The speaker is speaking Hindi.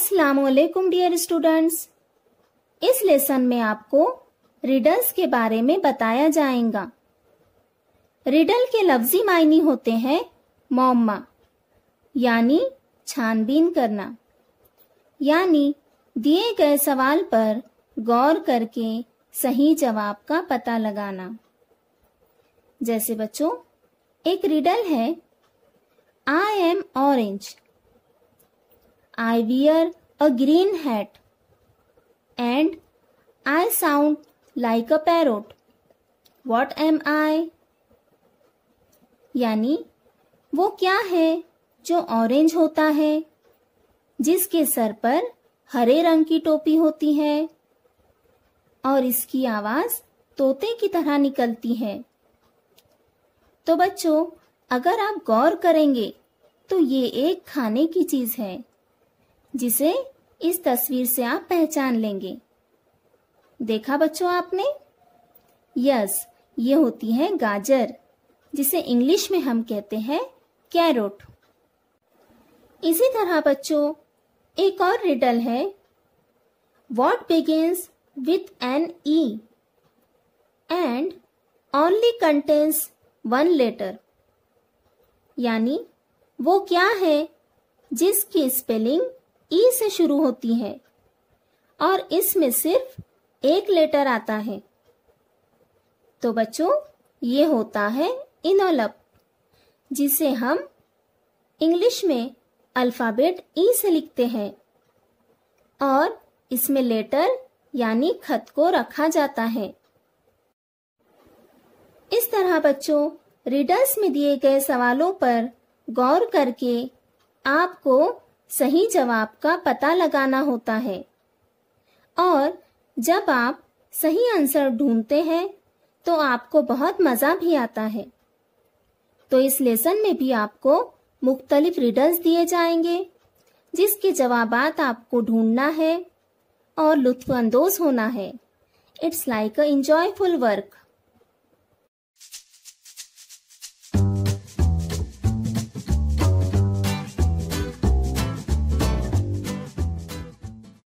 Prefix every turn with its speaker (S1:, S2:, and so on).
S1: अस्सलाम डियर स्टूडेंट्स इस लेसन में आपको रिडल्स के बारे में बताया जाएगा रिडल के लफ्जी मायने होते हैं मोम्मा यानी छानबीन करना यानी दिए गए सवाल पर गौर करके सही जवाब का पता लगाना जैसे बच्चों एक रिडल है I am orange I wear a green hat and I sound like a parrot. What am I? यानी वो क्या है जो ऑरेंज होता है जिसके सर पर हरे रंग की टोपी होती है और इसकी आवाज तोते की तरह निकलती है तो बच्चों अगर आप गौर करेंगे तो ये एक खाने की चीज है जिसे इस तस्वीर से आप पहचान लेंगे देखा बच्चों आपने यस ये होती है गाजर जिसे इंग्लिश में हम कहते हैं कैरोट इसी तरह बच्चों एक और रिडल है what begins with an E and only contains one letter यानी वो क्या है जिसकी स्पेलिंग ई से शुरू होती है और इसमें सिर्फ एक लेटर आता है तो बच्चों ये होता है इनोलप जिसे हम इंग्लिश में अल्फ़ाबेट ई से लिखते हैं और इसमें लेटर यानी खत को रखा जाता है इस तरह बच्चों रीडर्स में दिए गए सवालों पर गौर करके आपको सही जवाब का पता लगाना होता है और जब आप सही आंसर ढूंढते हैं तो आपको बहुत मज़ा भी आता है तो इस लेसन में भी आपको मुख्तलिफ रिडल्स दिए जाएंगे जिसके जवाब आपको ढूंढना है और लुत्फानंदोज होना है it's like a enjoyful work